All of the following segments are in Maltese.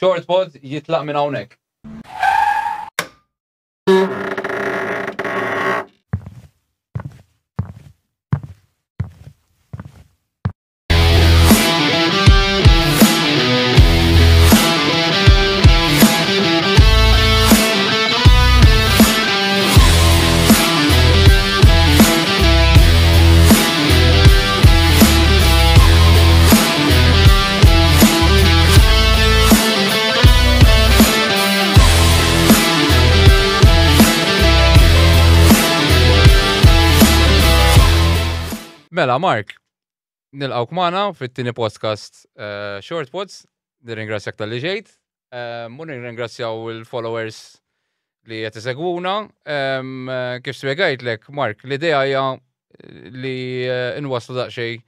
Short pod jitlaq minn hawnhekk. Mark, nilqawk maħna fit-tini podcast uh, Short Pods, nirringrazzjak tal-li ġejt, um, u nirringrazzjaw il-followers li jett segwuna. Um, ehm, kif spiegajt lek, Mark, l-ideja hija eh, li uh, inwaslu daqxej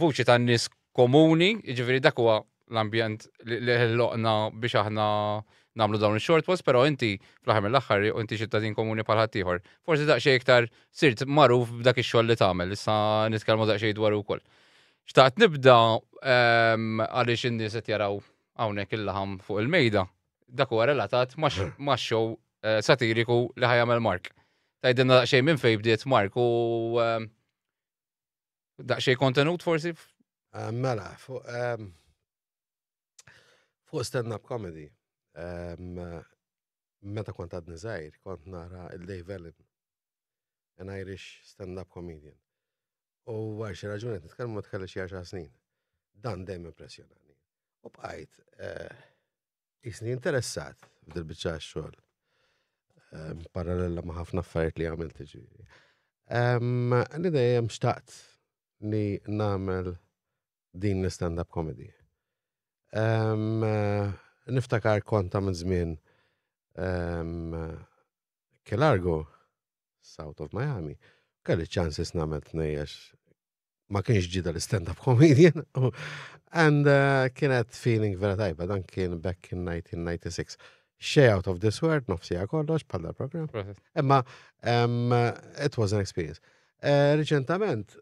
vuċi tan nis komuni, ġifiri dakwa l-ambjent li l-loqna biex aħna namlu dawn il-short post, pero inti fl-ħar mill-axħar u inti ċittadin komuni bħal ħaddieħor. Forsi daqsxejn iktar sirt maruf b'dak ix-xogħol li tagħmel, issa nitkellmu daqsxejn dwar ukoll. ċtaqt nibda ehm, għaliex in set jaraw hawnhekk il-laħam fuq il-mejda. Dak u relatat ma' show eh, satiriku li ħajamel Mark. Tajdinna daqsxejn minn fejn bdiet Mark u ehm, daqxie kontenut forsi? Eh, mela, ehm, fuq stand-up comedy. Ehm, meta kont għadni zaħir, kont nara il-Dave Ellen, an Irish stand-up comedian. U għax raġunet, nitkellmu ma tkelli xi 10 snin. Dan dejjem impressjonani. U bqajt, jisni eh, interessat f'dil-bicċa xogħol. Ehm, parallella ma' ħafna affarijiet li għamilt ġiri. Ehm, għalli dejjem xtaqt li namel din l-stand-up comedy niftakar konta minn um ehm, Kellargo South of Miami, kelli ċansis namet nejjax ma kienx ġida l-stand-up comedian and uh, kienet feeling vera tajba dan kien back in 1996 Shea out of this world nofsi kollox bħalla program Emma, um, ehm, it was an experience uh, reċentament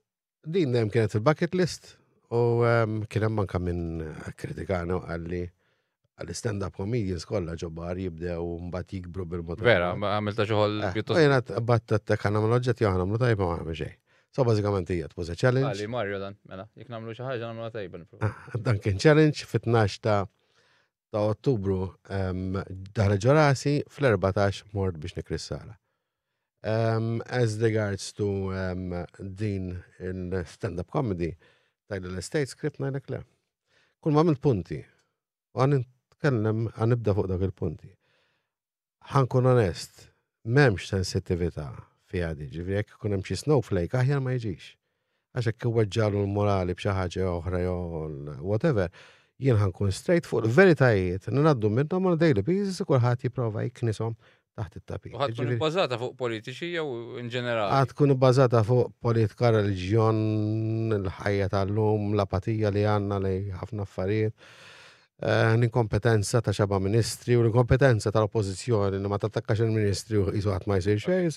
din dem kienet il-bucket list u um, ehm, kienem hemm anka minn kritikana għalli għal stand up comedians kolla ġobbar jibdew mbat jikbru bil-mod. Vera, għamil ta' ġoħol eh, pjuttost. t batta ta' kan nagħmlu ġet jew nagħmlu tajba ma għamil ġej. So bażikament jgħat, tpoża challenge. Għalli, Mario dan, mela, jekk nagħmlu xi ħaġa nagħmlu tajba ah, Dan kien challenge fit-12 ta' ta' Ottubru dar ġorasi fl-14 mort biex nikrissala. as regards to din il-stand-up comedy, tajl l-estate script najlek le. Kull ma' punti, għan nitkellem għanibda fuq dak il-punti. Ħankun onest, memx sensitivita fi għadi, ġivri jek kun hemm xi snowflake, aħjar ma jġiġ. Għaxek kiweġġalu l-morali b'xi ħaġa oħra jew whatever, jien ħankun straight fuq il-veritajiet, ninaddu minnhom on daily basis kulħadd jiprofa jiknisom taħt il-tapi. Għad tkun bbażata fuq politiċi jew in ġenerali? Għad tkun bbażata fuq politika, religjon, il-ħajja tal-lum, l-apatija li għanna li ħafna affarijiet. Eh, l-inkompetenza ta' xaba ministri u l-inkompetenza tal-oppozizjoni li ma tattakkax il-ministri u jisu għat ma jisir xej.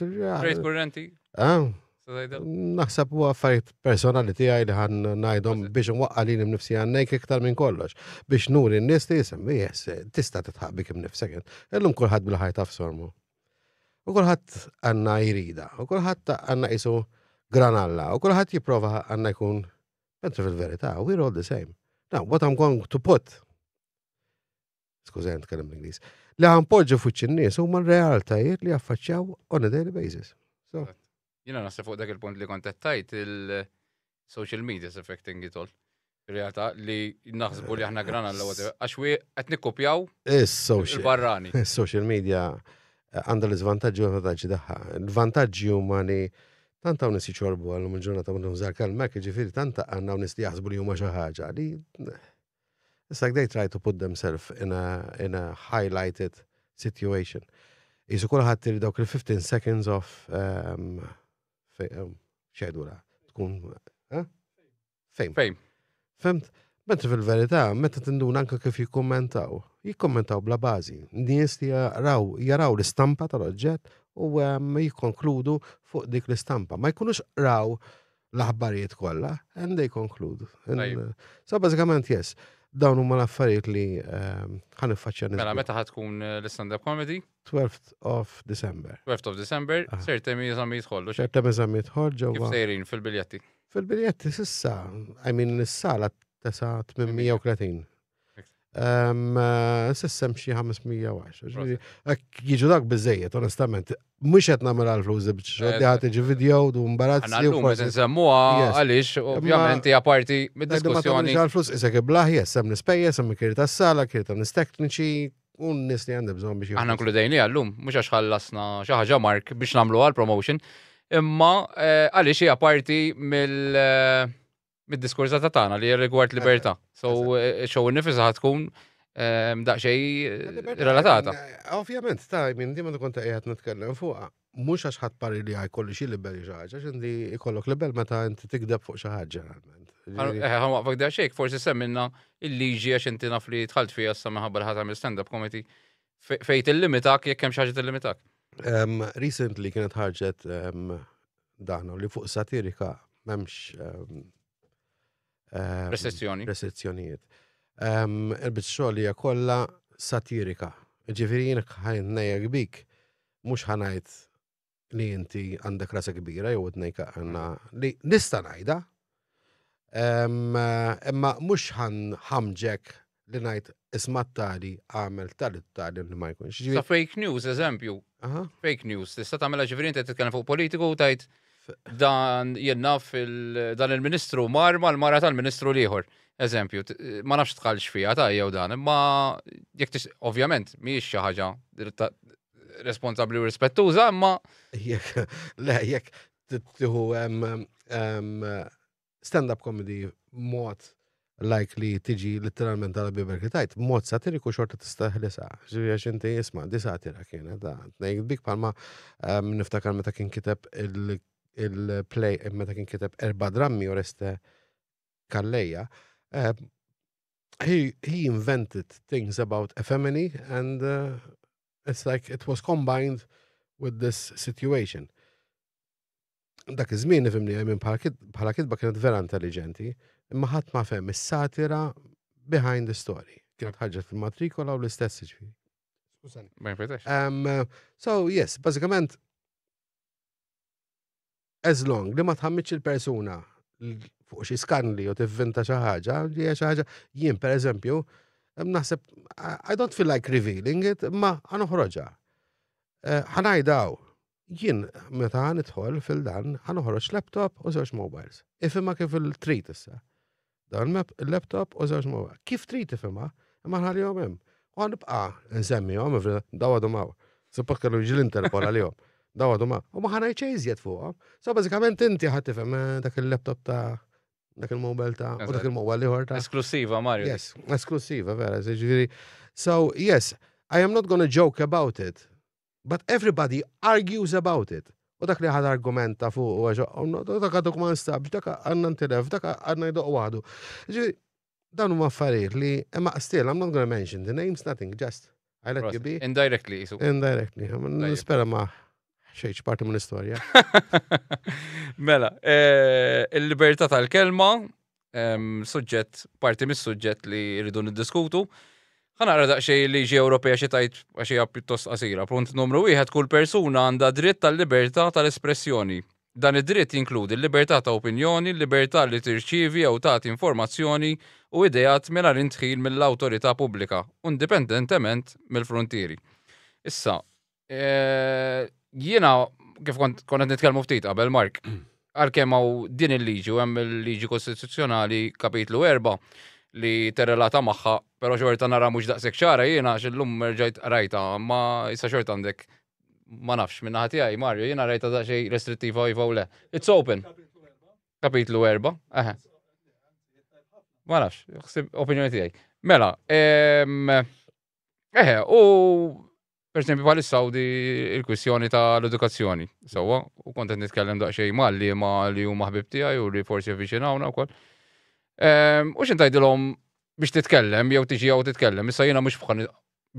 Rejt kurrenti. Eh? Naħseb u għaffariet personali tijaj li għan najdom biex nwaqqa li nifsi għannek iktar minn kollox. Biex nuri n-nis ti jisem, jess, tista t-tħabbi titħabbik nifsek. Illum kullħat bil ħajta f sormu. U kullħat għanna jirida, u kullħat għanna jisu granalla, u kullħat jiprofa għanna jkun, pensu fil-verita, we're all the same. Now, what I'm going to put skużen, tkellem l-Inglis, li għanpoġġu fuċ in-nies huma r-realtajiet li għaffaċċaw on a daily basis. So. Jina nasa fuq dak il-punt li kontettajt il-social media is affecting it all. Realtà li naħsbu li aħna grana l għax wi qed nikkupjaw il-barrani. Is-social media għandha l-iżvantaġġi u l-vantaġġi tagħha. Il-vantaġġi huma li tant hawn nies jiċorbu għal-lum il-ġurnata minn nżar kalmek, ġifieri tant għandna nies li jaħsbu li huma xi ħaġa li It's like they try to put themselves in a, in a highlighted situation. Is Jisu kullħat dawk il-15 seconds of um, um xejdura, tkun eh? fame. Fame. Femt? Mentre fil-verità, meta tindun anka kif jikkommentaw, jikkommentaw bla bazi. Nies li jaraw, jaraw l-istampa tal-oġġett u um, jikkonkludu fuq dik l-istampa. Ma jkunux raw l ħabbarijiet kollha, and they conclude. And, uh, so, bazzikament, yes dawn huma l-affarijiet li ehm, ħan iffaċċja Mela meta ħatkun eh, l-stand-up comedy? 12th of December. 12th of December, sertemi eżami jitħollu. Sertemi eżami jitħollu ġewwa. Kif sejrin fil-biljetti? Fil-biljetti sissa, għajmin mean is-sala tesa 830. Sessem xie 510. Jiġu dak bizzejiet, onestament. Mux jett namel għal-flus biex xoddi għat iġi video u mbarazz. Għallum, nsemmuha għalix, ovvjament, hija parti mid-diskussjoni. Għal-flus isek iblaħ, jessem nispejja, jessem kiri s sala, kiri ta' nistekniċi, un nisni għandi bżon biex. Għanna kullu dejni għallum, mux għax ħallasna xaħġa mark biex namlu għal-promotion, imma eh, għalix hija parti mill- eh, mid-diskurza ta' tagħna li rigward libertà. So xow xogħol nifisa tkun ehm, daqxej eh, relatata. Eh, ovvjament, ta' minn di ta' konta qiegħed nitkellem fuqha. Mhux għax ħadd pari li għaj kolli xi liberi xi ħaġa, għax indi ikollok libel meta inti tikdeb fuq xi ħaġa ġeneralment. Eh, ħa waqfak da xejk, forsi semminna il-liġi għax inti naf li tħalt fija sa meħabba li ħatamil stand-up comedy fejt il-limitak jekk hemm xi il-limitak. Ehm, recently kienet ħarġet ehm, daħna li fuq satirika memx Ehm, Recessjoni. Recessjonijiet. Ehm, Il-bitxol hija kollha satirika. Ġifieri jien ħajn nejjek bik, mhux ħanajt li inti għandek rasa kbira jow nejka għanna li nista' ngħidha. Ehm, imma ħan ħamġek li najt ismat tali għamel tali tali li ma jkunx. Sa fake news eżempju. Fake news, tista' tamela ġifieri inti titkellem fuq politiku u tajt Dan jenna dan il-ministru mar ma l-mara tal-ministru liħor. Eżempju, ma nafx tħalx fija ta' jew dan, imma jek tix, ovvjament, miex xi ħaġa responsabli u rispettuża, imma. Jek, le, jek, tiħu stand-up comedy mod like li tiġi literalment tal biber kitajt, mod satiriku xorta tistaħlisa. Ġivri għax xinti jisma, di satira kienet, da. Nejk dik palma niftakar meta kien kiteb il-play eh, meta kien kiteb erba drammi u reste Kalleja. Uh, he, he invented things about ephemini and uh, it's like it was combined with this situation. Dak iż-żmien nifhimni minn bħala kitba kienet vera intelligenti, imma ħadd ma fehm is-satira behind the story. Kienet ħaġa fil-matrikola u l-istess ġifi. Um, so, yes, bażikament as long li ma tħammitx il-persuna fuq xi skandli u tivvinta xi ħaġa, hija xi ħaġa jien pereżempju naħseb I don't feel like revealing it, ma ħanoħroġa. Eh, Ħanajdaw, jien meta nidħol fil-dan ħanoħroġ laptop u żewġ mobiles. Ifima kif il-trit issa. Dan laptop u żewġ mobiles. Kif trit ifima? Imma ħalihom hemm. U ħanibqa' nsemmihom dawa hawn. Suppost kellu jiġi l-interpol għalihom. daw għadu ma. U maħana ħanaj ċejżjet fuqa. So bazzikament inti ħat tifhem eh, dak il-laptop ta' dak il mobil ta' u dak il mobil liħor ta' esklusiva Mario. Yes, esklusiva vera, ġifieri. So yes, I am not gonna joke about it, but everybody argues about it. U dak li ħad argumenta fuq u għaxa, oh, dak għaduk kman nstabx, dak għanna n-telef, dak għanna jidoq għadu. Ġifieri, dan u maffarir li, emma, still, I'm not gonna mention the names, nothing, just I let you be. Indirectly, so. Indirectly, nispera ma' xejx parti mill istorja Mela, eh, il-libertà tal-kelma, suġġett, parti mis-suġġett li rridu niddiskutu. għara daqxej li ġi Ewropea xi tajt għaxija pjuttost qasira. Punt numru wieħed kull persuna għandha dritt tal-libertà tal-espressjoni. Dan id-dritt jinkludi l-libertà ta' opinjoni, l-libertà li tirċivi jew tagħti informazzjoni u idejat mela rintħil mill-awtorità pubblika, indipendentement mill-frontieri. Issa, eh, jiena kif kont konet nitkellmu ftit qabel Mark, għalkemm hawn din il-liġi u hemm il-liġi kostituzzjonali kapitlu 4 li terrelata magħha, però xorta nara mhux daqshekk xara jiena x'illum merġajt rajta, ma issa xorta għandek ma nafx minna ħati għaj, Mario, jiena rajta da xej restrittiva jiva u le. It's open. Kapitlu 4. Eħe. Ma nafx, opinjoni tijaj. Mela, eħe, ehm, u Per esempio, bħal saudi il-kwissjoni ta' l-edukazzjoni. Sawa, u kontent nitkellem daqxej malli ma li u maħbib tijaj u li forsi avvicinawna ehm, u kol. U xintajdilom biex titkellem, jew tiġi jew titkellem, issa jena mux fħan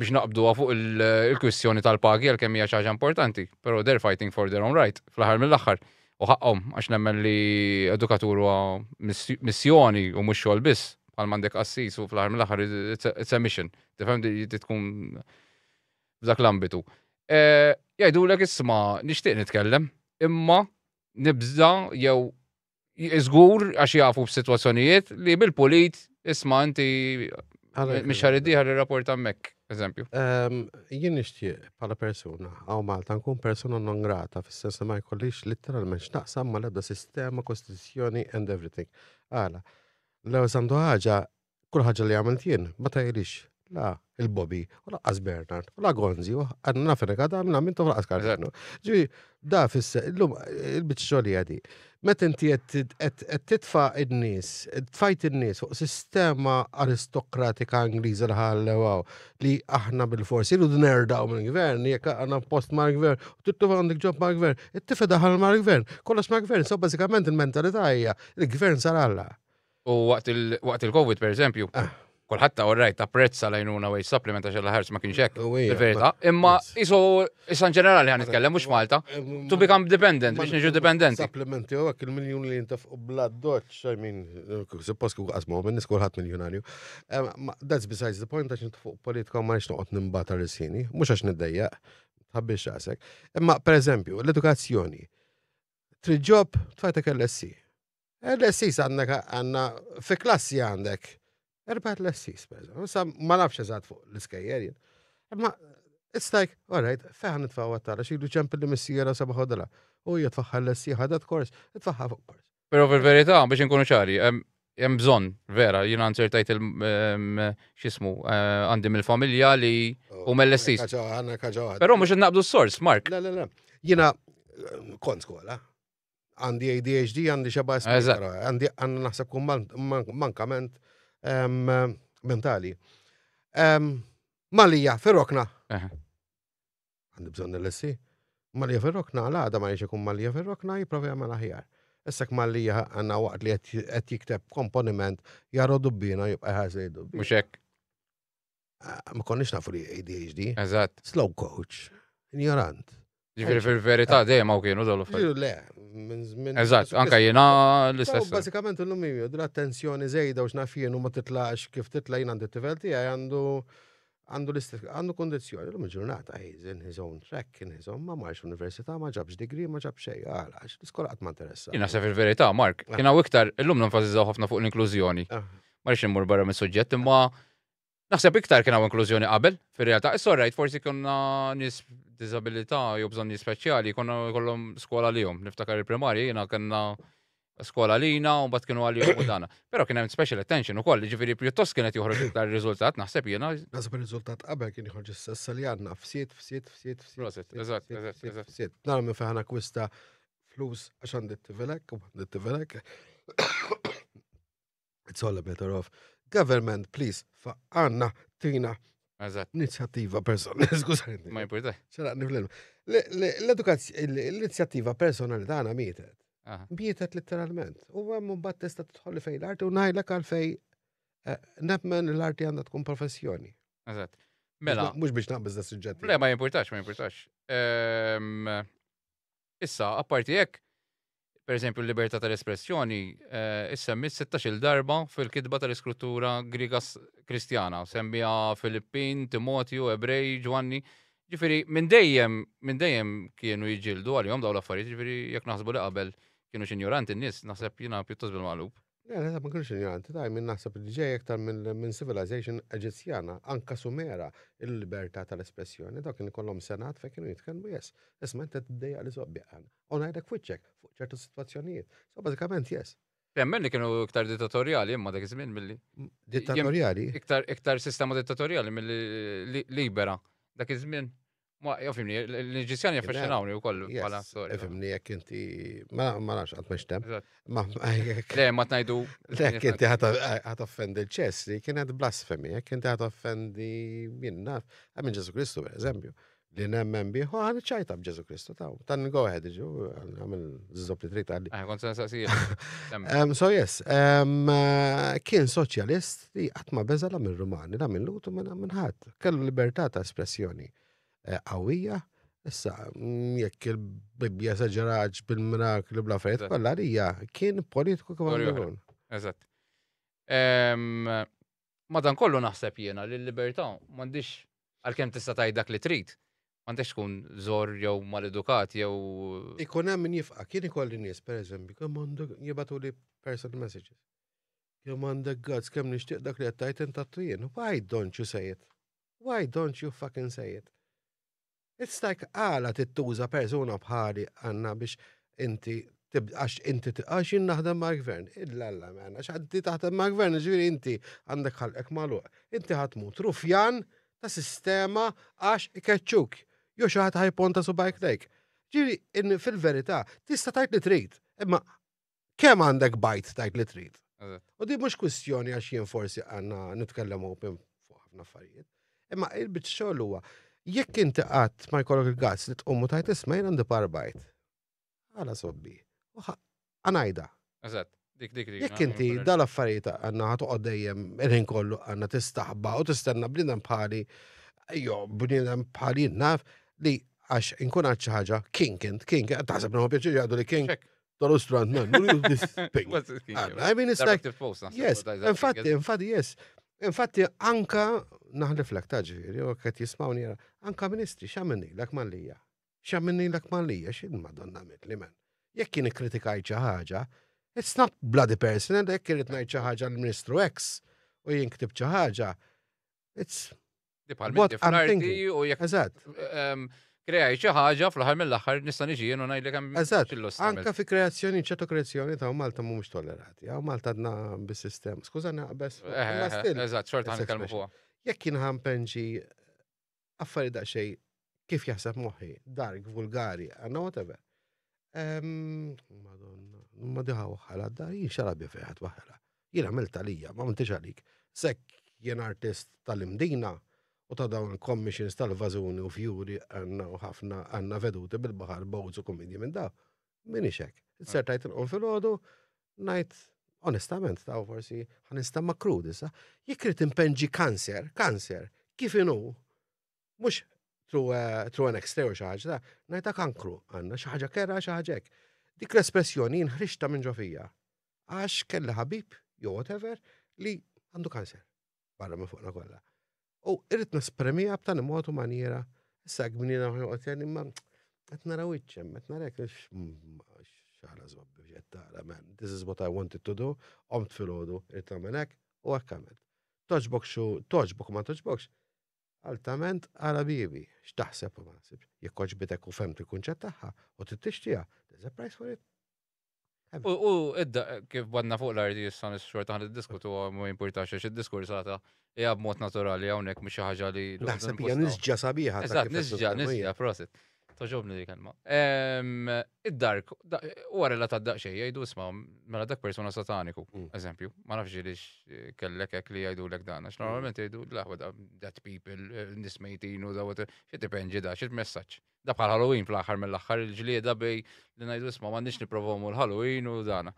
biex naqbdu fuq il-kwissjoni tal-pagi għal kemmija xaġa importanti, pero they're fighting for their own right, fl-ħar mill-axħar. U ħaqqom, għax nemmen li edukatur huwa missjoni u mux xogħol biss, għal mandek assis u fl-ħar mill-axħar it's a mission. Tifhem li tkun f'dak l-ambitu. E, Jajdu l isma nishtiq nitkellem, imma nibza jew izgur għax jafu b'sitwazzjonijiet li bil-polit isma inti mhix ħaridi ħar rapport għammek, Eżempju. Jien nixtieq bħala persuna, għaw Malta nkun persuna non grata, fis ma jkollix litteralment x'naqsam ma l-ebda sistema, kostituzzjoni and everything. Għala, l-ew sandu ħaġa, kull ħaġa li għamilt jien, ma tajlix. La, il-Bobby, u laqqas Bernard, u la Gonzi, u għanna nafna għadha minna minn tofraqas karżanu. Ġi, da fissa, l-lum, il-bicċoli għadi. Met inti għed titfa id-nis, tfajt id-nis fuq sistema aristokratika Angliża l-ħalle, wow, li aħna bil-forsi, l nerda u minn gvern, jek għanna post ma' gvern, u t-tuffa għandik ġob ma' gvern, it-tifa daħal ma' gvern, kollox ma' gvern, so bazzikament il-mentalità hija, il-gvern saralla. U waqt il-Covid, per eżempju, ah kolħatta u rajt apprezza jnuna għaj supplementa xella ħarġ ma kienxek. hekk. Imma isu issa ġenerali għan nitkellem mux Malta. Eh, tu bikam dependent, biex nġu dependent. Supplementi u għak il-miljon li jintaf u blad doċ, I mean, eh, suppos kuk qasmu, minn niskur ħadd miljonarju. Eh, that's besides the point għax fuq politika u ma nix noqgħod nimbata r-sini, mux għax niddejjaq, tħabbix għasek. Imma per eżempju, l-edukazzjoni. Trid job tfajtek LSC. LSC għandek għanna fi klassi għandek erbat l-assis, ma nafx eżat fuq l-iskajjer. Ma, it's like, all right, feħan nitfawa tara, xilu ċemp li missiera sabaħodra, u jitfaħħa l-assi, għadat kors, itfaħħa fuq kors. Pero fil-verità, biex nkunu ċari, jem bżon, vera, jina għanċertajt il-xismu, eh, għandim il-familja li oh, u mell-essis. Pero mux n-nabdu s-sors, Mark. Le, le, le. Jina, kont skola, għandi ADHD, għandi xabba s-sors. għandi għanna naħseb kum mankament. Man, man, man, man, man, man, man, Um mentali. Malija, ferrokna. Għandi bżon l-essi. Malija ferrokna, la da ma ikun malija ferrokna, jiprofi għamal aħjar. Essek malija għanna waqt li għet jikteb komponiment jarro dubbina jibqa ħazej dubbina. Muxek. Ah, ma konniex nafu li ADHD. Eżat. Slow coach. Ignorant. Ġifiri fil-verità ma' u kienu dawl Ġiru le, minn. zmin. Eżat, anka jena l-istess. Basikament l-lum jimju, l-attenzjoni zejda u xnafjien u ma titlax kif titla jina għandu t-tivelti għandu għandu l-istess, għandu kondizjoni l-lum ġurnata, eh, he's in his own track, in his own, ma marx università, ma ġabx degree, ma ġabx xej, għalax, ah, l-iskola għat ma interessa. Jina se fil-verità, Mark, ah. jina u iktar, l-lum n ħafna fuq l-inklużjoni. Ah. Marx immur barra minn sujġett imma Naħseb iktar kien hawn inklużjoni qabel, fir-realtà. Is-sorrajt, forsi konna nis disabilità jew bżonni speċjali, konna kollhom skola lihom. Niftakar il-primarji jiena kellna skola lina u mbagħad kienu għalihom u dana. Però kien hemm special attention ukoll, ġifieri pjuttost kienet joħroġ iktar riżultat, naħseb jiena. Naħseb ir-riżultat qabel kien joħroġ is sessa li għandna f'siet, f'siet, f'siet, f'siet. Eżatt, eżatt, eżatt. F'siet. Nara minn feħna kwista flus għax għandit tivelek u għandit tivelek. It's all a matter of government, please, faqanna, tina. Eżatt. Inizjattiva personali, skusajni. Ma jiburde. ċeraqni niflenu. L-edukazzjoni, l-inizjattiva personali dana mietet. Mietet letteralment. U għemmu bat testa tħolli fej l-arti u najlek għalfej eh, nebmen l-arti għanda tkun professjoni. Eżatt. Mela. Mux biex naqbiz da suġġetti. Le, ma jimportax, ma jimportax. Ehm, issa, apparti jekk, per esempio, l-libertà tal-espressjoni, eh, 16 darba fil-kidba tal-iskrittura griga kristjana, semmija Filippin, Timotiu, Ebrej, Ġwanni. Ġifiri, minn dejjem, minn dejjem kienu jġildu għal-jom daw l-affarijiet, ġifiri, jek naħsbu li qabel kienu xinjoranti n-nis, naħseb jina pjuttos bil-malub. Għalħeda eh, ma kienx ignoranti, daj minn naħseb li ġej aktar minn civilization eġizjana, anka sumera il-libertà tal-espressjoni, dak kien ikollhom senat fejn kienu jitkellmu jess. Isma inti tiddejja li sobbiqan. U ngħidlek wiċċek fuq ċertu sitwazzjonijiet. So bażikament jess. Jemmen kienu iktar dittatorjali imma dak iż-żmien milli. Dittatorjali? Iktar sistema dittatorjali milli libera dak iż Ma, jofimni, l-ġisjani jaffeċjonawni u kollu, bħala storja. Jofimni, eh, jek inti, ma nafx għat ma Ma, Le, ma tnajdu. Le, jek inti għat offendi l-ċesri, kienet blasfemi, jek inti għat offendi ah, minna, għamin Ġesu Kristu, per eżempju, li nemmen biħu, oh, għan ċajta b'Ġesu Kristu, taw, tan go ahead, ġu, għamil zizzop li trit għalli. Għan eh, konsen sasija. So, yes, eh, kien soċjalist li għatma bezala minn Rumani, la minn lutu minn ħadd, kellu libertà ta' espressjoni għawija. Issa, mm, jekk il-Bibja saġraġ bil-mirakli bla fejt, kolla rija, kien politiku kemm Eżatt. Madan kollu naħseb jiena li l-libertà m'għandix kem tista' tgħid dak li trid. mandiċ kun żor jew mal-edukat jew. Ikun hemm min jifqa' kien ikolli nies eżempju, kem mandu jibatu li personal messages. Jew mandu għadz kem nishtiq dak li qed intattu jien. Why don't you say it? Why don't you fucking say it? Istajk għala tittuża persuna bħali għanna biex inti għax inti għax naħdem ma' gvern, illa-alla man, għax għaddi taħdem ma' gvern, ġviri inti għandek ħalqek maluq, inti ħatmut rufjan ta' sistema għax ikeċċuk, jo xaħat ħajponta bajk dejk. Ġiri, fil-verita, tista tajt li trid, imma kem għandek bajt tajt li trid. U di mux kwistjoni għax jien forsi għanna nitkellem open fuq ħafna affarijiet. Imma il-bit xogħol huwa jekk inti qatt ma jkollok il-gas li tqummu tajt isma' għandi parbajt. Għala sobbi. Għanajda. Għazat, Dik, dik, dik. Jekk inti dal affarieta għanna ħatoqgħod dejjem il-ħin kollu għanna tistaħba u t-istanna bniedem bħali jo bniedem bħali naf li għax inkun għad xi king kint king taħseb nħu pjaċir jgħidu li king Tolu strand man, I mean, it's like, yes, infatti, infatti, yes, Infatti, anka naħlif l-ek u għet jismawni, anka ministri, xamminni l-ek mallija. Xamminni l-ek mallija, xin madonna mit li men. Jek kien kritikaj ċaħġa, it's not bloody personal, jek kien itnaj ċaħġa l-ministru X, u jien ktib ċaħġa, it's what I'm thinking. Eżat. Ehm, kreaj xi ħaġa fl-aħħar mill-aħħar nista' niġi jien u ngħidlek hemm Eżatt, anke fi kreazzjoni ċertu kreazzjoni ta' Malta mhumiex tollerati. Hawn Malta għadna bis-sistema. Skuża naqbes. Eh, eh, eh, eżatt, xorta ħankellmu fuq. Jekk kien ħampenġi affarijiet daqsxejn kif jaħseb moħħi, dark, vulgari, għandna whatever. Madonna, ma diħa uħħala, da jien xarabja fejħat waħħala. Jien għamil talija, ma m'intix għalik. Sekk jien artist tal-imdina, U ta' dawn il-commissions tal-vazuni u fjuri għanna u ħafna għanna veduti bil-bahar u komedji minn da. Minni xek. Ah. Ser tajt il fil-ħodu, najt onestament ta' forsi għan ma' makrudi sa. Jekrit impenġi kanser, kanser, kif inu? Mux tru għan ekstrew xaħġa da, najta kankru għanna xaħġa kera xaħġek. Dik l-espressjoni nħriċta minn ġofija. Għax kella ħabib, jo whatever, li għandu kanser. Barra me fuqna kolla. U irrit nespremija b'tan imwatu manjera. Issa għu għuħot jani ma għet naraw iċċem, għet narek mm, xaħla zbabbi biex man, this is what I wanted to do, omt fil-ħodu, irrit għamenek u għakkamet. Toġbok xu, toġbok ma toġbokx. Altament għala xtaħseb u ma nasib. Jekkoġ bitek u femt il-kunċet taħħa u t-tishtija, there's a price for it. U idda kif badna fuq l arti jissan s sur taħna id-diskutu għamu importax għax id-diskursata jgħab mot naturali hawnhekk mhux xi li. Naħseb hija nisġa sabiħa. Eżatt, nisġa, nisġa, prosit. Toġobni di kelma. Id-dark, u għarilla ta' daqxej, jajdu sma, mela dak persona sataniku, mm. eżempju, ma nafx eh, li kellek ek li jgħidu lek dan, għax normalment jgħidu l da' that people, nismejtinu, da' għot, xie tipenġi da' xie messaċ. Da' bħal Halloween fl-axar mill-axar, il-ġlieda bej li najdu sma, ma nix niprovomu l-Halloween u dana.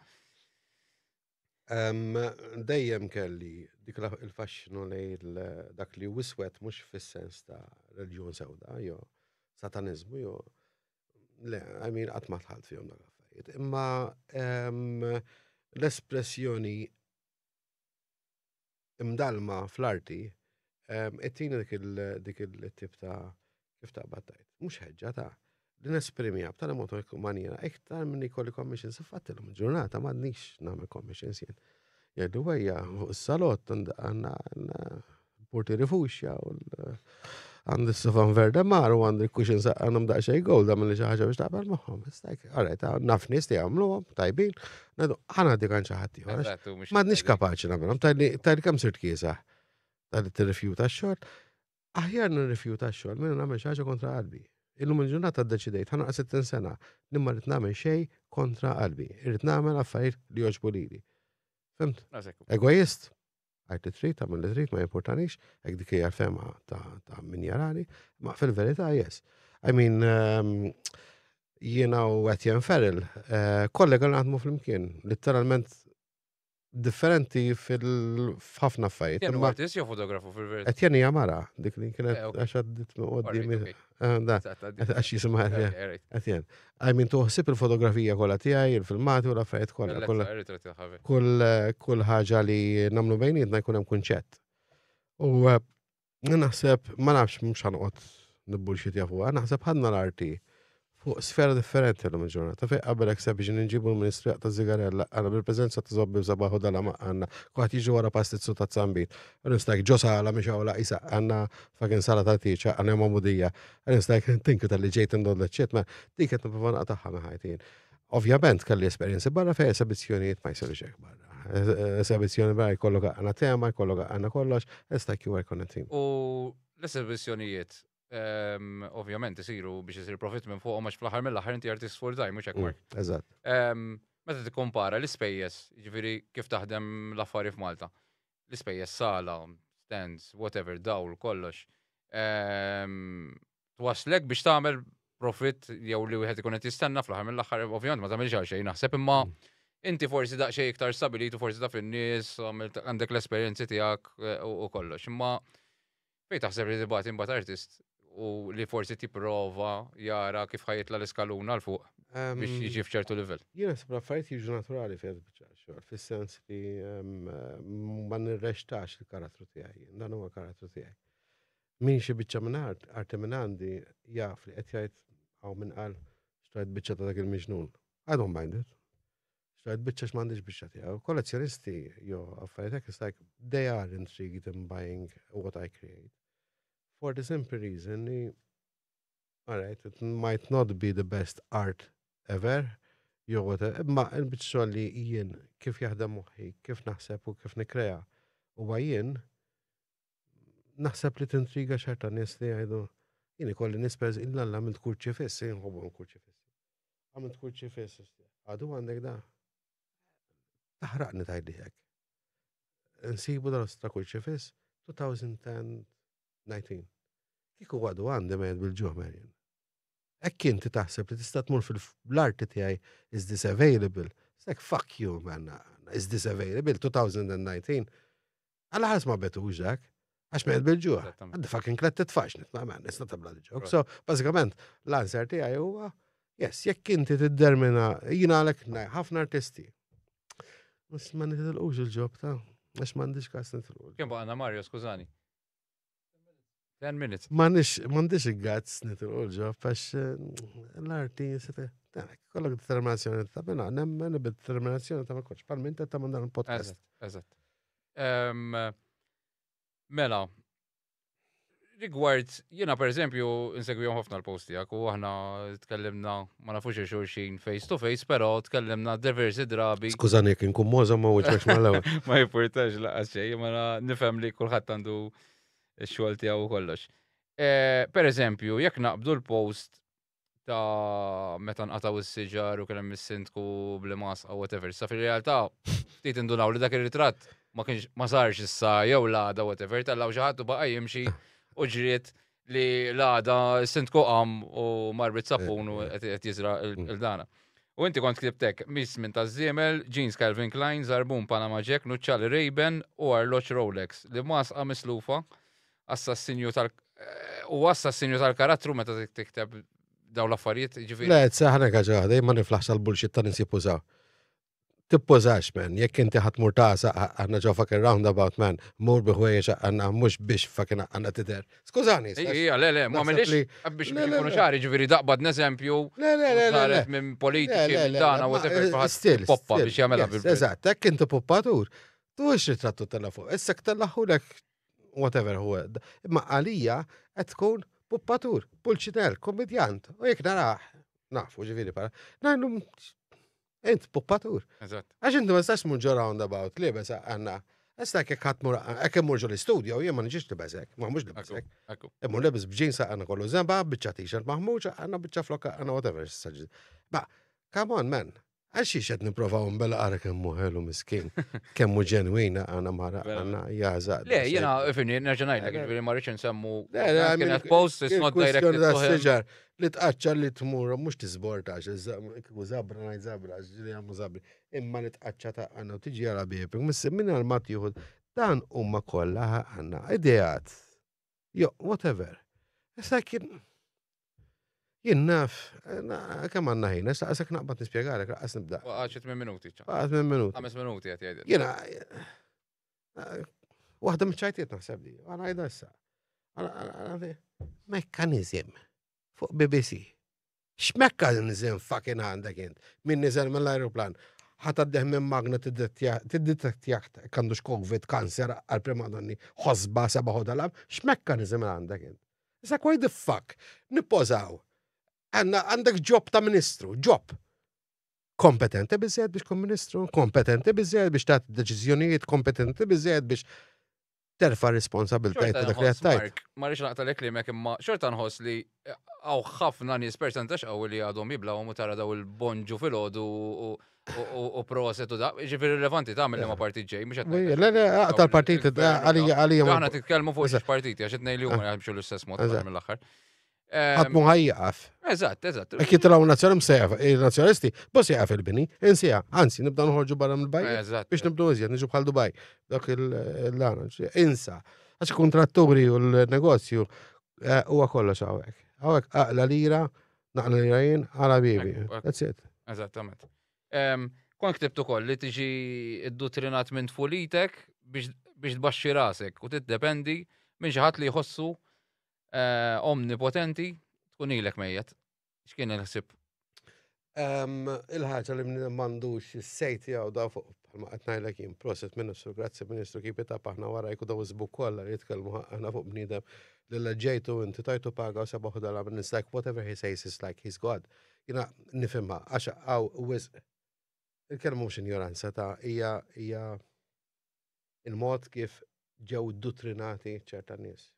Dejjem kelli dik il-fasċinu lej eh, dak li wiswet mux fis-sens ta' reġjun sewda, jo satanizmu jo. Le, I mean, għatma tħalt fjom dak affarijiet. Imma l-espressjoni imdalma fl-arti, ettina dik il-tip ta' kif ta' battajt. Mux ħedġa ta' li nesprimija b'tala mod maniera iktar minn ikolli commission siffat il ġurnata ma' nix namel commission sien. Jgħidu għajja, s-salot għanna porti rifuxja u l- għandi s-sofan verda mar u għandi kuxin għandhom daqxej golda mill xaħġa biex taqbel maħom. Istajk, għarajt, naf nis li għamlu għom, tajbin, nadu, għana dik għan xaħati. Madnix kapaċi namilom, tajli kam sirt kisa, tajli t-rifjuta xol, aħjar n-rifjuta xol, minna namil xaħġa kontra qalbi. Illum il-ġurnata d-deċidejt, għana għasettin sena, nimma rrit namil xej kontra qalbi, rrit namil affarijiet li joġbu li. Fimt? Egoist? għajt li trit, tagħmel li trit, ma jimportanix, għek dik hija fema ta' min jarani, ma fil verita yes. I mean, um, jiena u għet jenferil, eh, kollega għatmu fl-imkien, literalment differenti fil fafna fajt. Jenu artist jew fotografu fil-verità? Għet jeni jamara, dik li kienet eh, għaxad dit Ah, għax jisima għatjen. Għajmin tuħsib il-fotografija kolla tijaj, il-filmati u l-affarijiet kolla. Kull ħagġa li namlu bejnietna jkun hemm kunċett. U eh, naħseb ma nafx mhux ħanqod naħseb ħadna l-arti fuq sfera differenti l-lum il-ġurnata. Fej qabel eksa biex nġibu l-Ministru ta' Zigarella, għana bil-prezenza ta' zobbi b'sabaħu dal-għama għanna, kuħat jġu għara pastizzu ta' zambit, għanistajk ġosa għala miex għawla isa għanna fagin sala ta' tiċa, għanna jom għamudija, għanistajk tinku tal-li ġejt ndod l-ċet, ma diket niprovana taħħa maħajtin. Ovvjament kalli esperienzi barra fej esibizjoniet ma jisir ġek barra. Esibizjoni barra jkollu għanna tema, jkollu għanna kollox, estajk ju għar U l-esibizjonijiet, Ehm, ovvjament isiru biex isir profit minn fuq għax fl-aħħar mill-aħħar inti artist full time, mhux mm, hekk. Eżatt. Ehm, meta tikkompara l-ispejjeż, jiġifieri kif taħdem l-affarijiet f'Malta. L-ispejjeż sala, stands, whatever, dawl, kollox. Ehm, twaslek biex tagħmel profit jew li wieħed ikun qed jistenna fl-aħħar mill-aħħar, ovvjament ma tagħmel għal xejn naħseb imma mm. inti forsi daqxej iktar stabilitu, forsi taf fin-nies, għandek l esperjenzi tiegħek eh, u kollox. Imma fejn taħseb li tibgħat imbagħad artist, u li forsi ti prova jara kif ħajitla l-iskaluna l fuq biex jiġi f'ċertu livell. Jiena sibra fajt jiġu naturali fejn bieċaċ, fis-sens li ma nirrextax il-karattru tiegħi, dan huwa karattru tiegħi. Min xi biċċa minn art, arte minn għandi jaf li għet jajt għaw minn għal, xtrajt biċċa ta' dak il-miġnun. I don't mind it. Xtrajt biċċa x'mandiġ biċċa tiegħu. Kollezzjonisti jew affarijiet hekk like they are intrigued in buying what I create for the simple reason, he, all right, it might not be the best art ever, jew whatever, imma l-bicċo li jien kif jaħdem moħħi, kif naħseb u kif nikreja. U jien naħseb li tintriga xerta nies li għajdu, jien ikolli nispez illa l għamilt kurċi fissi, nħobbu kurċi fissi. Għamilt kurċi fissi, għadu għandek da. Taħraqni tajdi jek. Nsibu dal-ostra kurċi fiss, 2010 19. Kiku għadu għandi meħed bil-ġuħ Marian. Ekk inti taħseb li tista' tmur fil-arti tiegħi is this available. Sek fuck you man, is this available 2019. Għalla ħares ma betu dak, għax meħed bil-ġuħ. Għaddi fucking t-tfaxni, ma man, nisna tabla l-ġuħ. So, bazzikament, l ti għaj huwa Yes, jekk inti t-dermina, jina għalek ħafna artisti. Mus ma nitilqux il-ġob ta' għax mandiġ kas nitilqux. Kien baqna Mario, skużani. 10 minutes. Manix, mandiċ il-gazz nitru ġo, fax eh, l-arti jisete. Kollok determinazzjoni ta' bina, nemmen determinazzjoni ta' ma' koċ, palmint ta' mandar il-podcast. Eżat, eżat. Ehm, mela, rigward, jena per eżempju, insegwjom ħafna l posti għak u għahna t-kellimna, ma nafux xurxin face to face, pero t-kellimna diversi drabi. Skużani, kien kummoza ma' uċmex ma' l-għu. Ma' jipurtax laqqa xej, ma' nifem li kullħat għandu tijaw u kollox. E, per eżempju, jekk naqbdu l-post ta' meta nqataw is-siġar u kellem hemm is-sintku bl-mas aw whatever. Sa fil realtà ftit indunaw li dak ir-ritratt ma kienx ma sarx issa jew l-għada whatever tal-law xi ħadd u baqa' jimxi u ġriet li l-għada s-sintku qam u marbit eh, sapun u eh. qed jiżra mm. l-dana. U inti kont kliptek, mis minn ta' Ziemel, jeans Calvin Klein, zarbun Panama Jack, nuċċali Rayben u arloċ Rolex. Li masqa mislufa assassinju tal- eh, u assassinju tal-karattru meta tikteb daw l-affarijiet ġifiri. Le, t-saħna għagħada, ma niflax tal-bullshit ta' Tippużax, man, inti ħatmur ta' għanna ġo fucking roundabout, man, mur biħwejja għanna mux biex fucking għanna t-der. Skużani. Ija, le, le, ma mellix biex kunu ċari ġifiri daqbad n-eżempju. Le, le, le, le. Minn politiċi, minn dana, u biex eh, poppa biex jamela bil-bil. Eżat, jekk inti poppatur, tu ix tal-fuq, issek tal-laħulek whatever hu għed. Ma għalija għed tkun puppatur, pulċiner, komedjant, u jek naraħ, nafu ġivini para, najnum int puppatur. Eżatt. Għax inti ma stax munġu round about, li besa għanna, Esta kek ħat mur, ek murġu l-studio, jem ma nġiġ bezek, ma mux libesek. Immu libes bġin sa' għanna kollu zemba, bicċa t-iġan maħmuġ, għanna bicċa floka, għanna whatever. s Ba, come on, man, Għaxi xed niprofaw mbella għara kemmu muħelu miskin, kemmu ġenwina għana mara għana jazaq. Le, jena, ifirni, nerġanajna, għibri eh, marriċ nsemmu. Eh, eh, Kienet post, it's not direct. Siġar, li tqaċċa li tmur, mux tizbortax, kiku zabra, najt zabra, ġili għamu zabri, imma li tqaċċa ta' għana u tiġi għara bieping, missi minna l-mat juhud, dan umma kollaha għana, ideat. Jo, whatever. Issa kien, Jien naf, kemm għandna ħin, saqsek naqbad nispjegalek, raqqas nibda. Għaxet minn minuti. Għaxet minn minuti. Għames minuti għet jgħid. Jena, waħda mċajtiet naħseb li, għana għajda issa. Mekkanizm fuq BBC. X'mekkanizm fucking għandek int? Min niżel mill-aeroplan. ħataddeħ minn magna tiddetektjak kandux COVID, kanser, għal-primadonni, ħosba, seba ħodalab. X'mekkanizm għandek int? Issa kwaj the fuck, nippożaw għandek ġob ta' ministru, ġob. Kompetenti bizzed biex kom ministru, kompetenti bizzed biex ta' deċizjonijiet, kompetenti bizzed biex terfa responsabiltajt ta' dak li għattajt. Marriċ naqtalek li mek imma xorta hos li eh, għaw ħafna nis percentax għaw li għadhom jibla u tara daw il-bonġu fil-ħodu u proset u da, ġifir rilevanti ta' mill-ma eh. partit ġej, mux għattajt. Le, le, ah, tal-partit, ah, għalija, għalija. Għana titkelmu fuq il-partit, għaxetnej li għum eh. għamxu l-istess mod mill-axar. Għatmu ħajjaqaf. Eżat, eżatt. Ekki traw nazjonal msejaf, il-nazjonalisti, eh, bos jaqaf il-bini, insija, anzi, nibda nħorġu barra mill baj Eżat. Biex nibdu iżjed, nġu bħal Dubaj, dak il-lana, insa. Għax kontratturi u l-negozju, eh, u għakolla xawek. Għawek, għaqla lira, naqla lira jien, għala bibi. That's it. Eżattament. Kon ktibtu koll li tiġi id-dutrinat minn tfulitek biex tbaxxi rasek u tiddependi minn xi ħadd li jħossu uh, omnipotenti tkun ilek mejjet. X'kien il-ħsib? Um, Il-ħagġa li minn mandux is-sejt jgħu da fuq bħalma għatnajlek jien proset ministru, grazzi ministru kif ta' paħna wara jkun daw iżbu kollha li jitkellmu ħana fuq bniedem li l-ġejtu inti tajtu paga u sabaħu dal għamil like whatever he says is like he's God. Jina nifimma, għaxa għaw wiz il-kelmu mux injoranza ta' hija hija il-mod kif ġew dutrinati ċerta nies.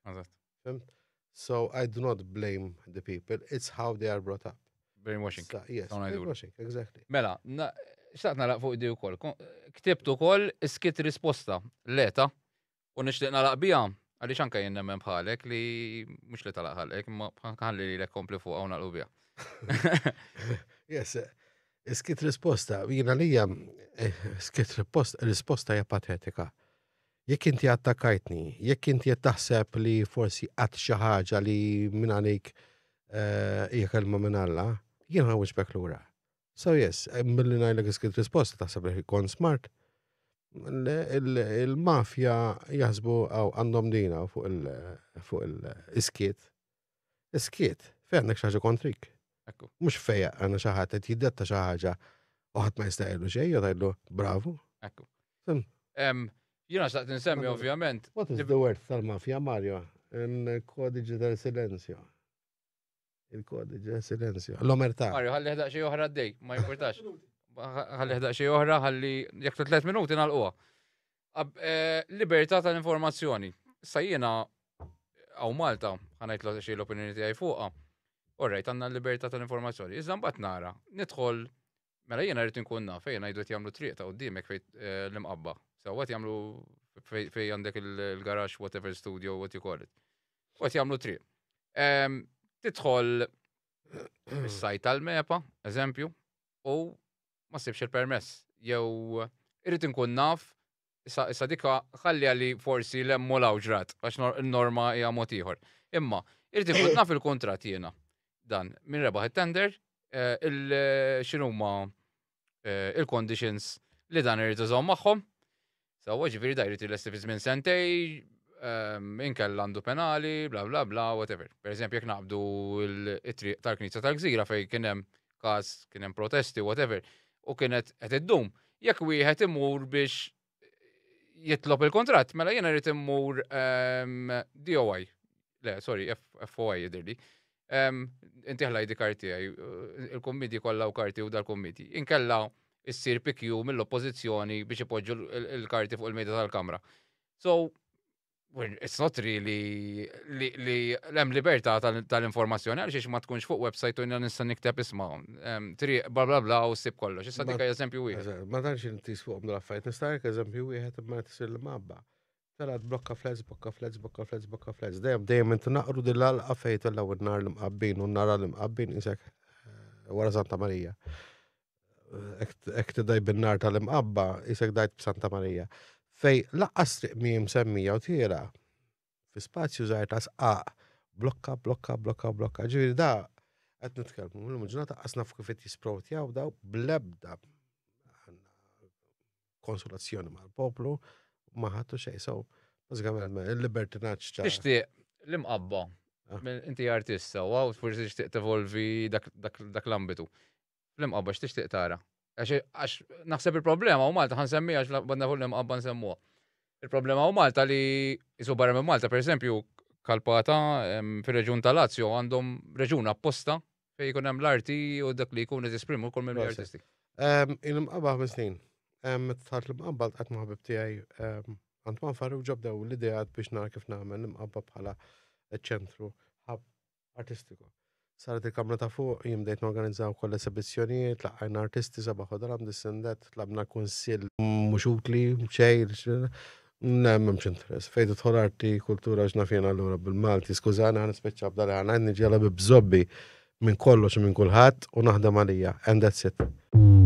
Fimt? So I do not blame the people. It's how they are brought up. Brainwashing. So, yes, brainwashing, exactly. Mela, xtaqt naraq fuq di u koll. Ktibtu kol iskit risposta, leta, u nishtiq naraq bija, għalli xanka jenna men bħalek li mux li talaq għalek, ma bħalli li lek kompli fuq għawna l-ubja. Yes, iskit risposta, jina li eh, iskit risposta hija patetika jekk inti attakajtni, jekk inti jattaħseb li forsi qatt xi ħaġa li minn għalik eh, hija kelma minn Alla, jien ħawġbek lura. So yes, mill-li ngħidlek iskil risposta taħseb li kon smart, il-mafja jaħsbu għaw għandhom dina fuq il-iskiet. Iskiet, fejnek xaġa kontrik. Mux fejja għanna xaħat qed jiddetta xaħġa u ħadd ma jistajlu xej, jgħidlu bravo. Ekku. Jina xaqt nsemmi, ovvjament. What is the word tal-mafja, Mario? Il-kodiġi tal silenzio. Il-kodiġi ta' silenzio. l omerta Mario, għalli ħedaq xie oħra d-dej, ma jimportax. Għalli ħedaq xie oħra, ħalli jek tlet minuti nal-qwa. Eh, libertà tal-informazzjoni. Sajjina għaw Malta, ħanajt xie l-opinjoni għaj fuqa, orrejt għanna l-libertà tal-informazzjoni. Iżda bat nara, nidħol, mela jina rritin kunna, fejna jidwet jamlu triqta triq ta' u d-dimek fejt eh, l-imqabba what jamlu fej għandek il-garage, whatever studio, what you call it. Wat jamlu tri. Titħol il-sajt tal-mepa, eżempju, u ma sibx il-permess. Jew irrit nkun naf, issa dikka ħalli għalli forsi lemmu l-awġrat, għax norma hija mod ieħor. Imma, irrit nkun naf il-kontrat jiena. Dan, min rebaħ it-tender, eh, il-xinuma eh, eh, il-conditions li dan irrit iżom magħhom, Sawa ġifiri da jrid il-estifis sentej, um, inkella għandu penali, bla bla bla, whatever. Per eżempju, jek naqbdu il-triq tal-Knizza tal-Gżira fej kienem kas, kienem protesti, whatever, u kienet qed iddum. Jekk wieħed imur biex jitlob il kontrat mela jena rrit immur um, DOI. Le, sorry, FOI jidirli. Um, inti ħlajdi karti għaj, uh, il-kommiti kolla u karti u dal-kommiti. Inkella issir pikju mill-oppożizzjoni biex ipoġġu l-karti fuq il-mejda tal-Kamra. So, it's not really li l-em libertà tal-informazzjoni għal xiex ma tkunx fuq website u jina nistan nikteb isma' tri bla bla bla u sib kollox. Issa dikka eżempju wieħed. Ma tantx jintis fuq mill-affarijiet, nista' eżempju wieħed ma tisir l-mabba. Tara blokka flats, blokka flats, blokka flats, blokka flets. Dejjem dejjem inti naqru dil l fejt l-nar l-mqabbin u nara l-mqabbin isek eh, wara Santa Marija ek tidaj bin-nar tal-imqabba, jisek dajt b'Santa Marija. Fej, laqqas triq mi msemmija u tira, fi spazju zaħir ta' sqaq, blokka, blokka, blokka, blokka, ġiri da, għed nitkelmu, mill ġurnata għasna f'kif qed jisprotjaw daw blebda konsolazzjoni mal-poplu, maħatu xej, so, bazzikament, il-libertinaċ ċa. Ixtieq, l-imqabba, ah. inti artista, u għaw, forsi ixtieq tevolvi dak l-ambitu l-imqabba tixtieq tara. Għax naħseb il-problema u Malta ħansemmi għax badna fuq l-imqabba nsemmuha. Il-problema u Malta li jisu barra minn Malta, per eżempju, Kalpata fir-reġun tal-Lazio għandhom reġun apposta fej jkun hemm l-arti u dak li jkun esprimu kull minn artisti. Il-imqabba ħames snin. Tħat l-imqabba għat maħbib tiegħi għant ma ġobda u l idejat biex nara kif nagħmel imqabba bħala ċentru artistiku. Sarat il-kamra ta' fuq, jimdejt n-organizzaw koll esibizzjonijiet, laqqajna artisti sabba ħodaram dissendet, labna kunsil muxukli, xejn, Nemmen interess. Fejdu tħol arti, kultura, ġna fjena l għura bil-Malti, skużana, għan speċa b'dara għan, għan nġela bibżobbi minn kollox minn kullħat u naħdem għalija. And that's it.